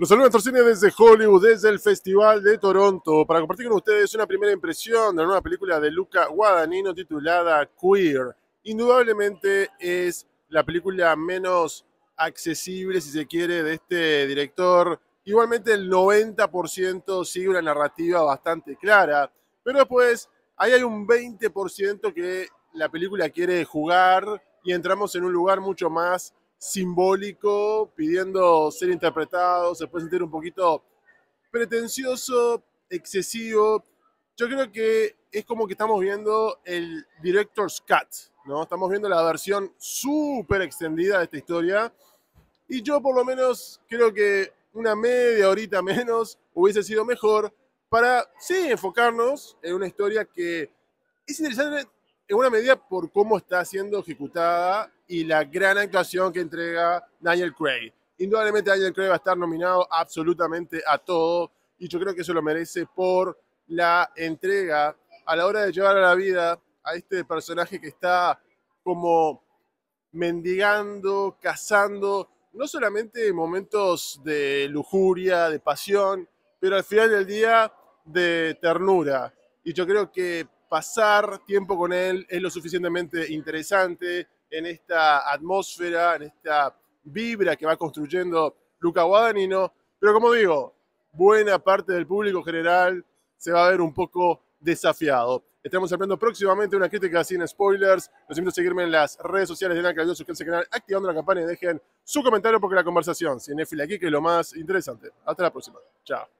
Los a nuestros Cine desde Hollywood, desde el Festival de Toronto, para compartir con ustedes una primera impresión de la nueva película de Luca Guadagnino titulada Queer. Indudablemente es la película menos accesible, si se quiere, de este director. Igualmente el 90% sigue una narrativa bastante clara, pero después ahí hay un 20% que la película quiere jugar y entramos en un lugar mucho más simbólico, pidiendo ser interpretado, se puede sentir un poquito pretencioso, excesivo. Yo creo que es como que estamos viendo el Director's Cut, ¿no? Estamos viendo la versión súper extendida de esta historia. Y yo por lo menos creo que una media horita menos hubiese sido mejor para, sí, enfocarnos en una historia que es interesante, en una medida por cómo está siendo ejecutada y la gran actuación que entrega Daniel Craig. Indudablemente Daniel Craig va a estar nominado absolutamente a todo y yo creo que eso lo merece por la entrega a la hora de llevar a la vida a este personaje que está como mendigando, cazando, no solamente momentos de lujuria, de pasión, pero al final del día de ternura. Y yo creo que pasar tiempo con él es lo suficientemente interesante en esta atmósfera, en esta vibra que va construyendo Luca Guadagnino. Pero como digo, buena parte del público general se va a ver un poco desafiado. Estamos hablando próximamente una crítica sin spoilers. Los invito a seguirme en las redes sociales de Blanca suscríbanse al canal, activando la campana y dejen su comentario porque la conversación cinéfila aquí que es lo más interesante. Hasta la próxima. Chao.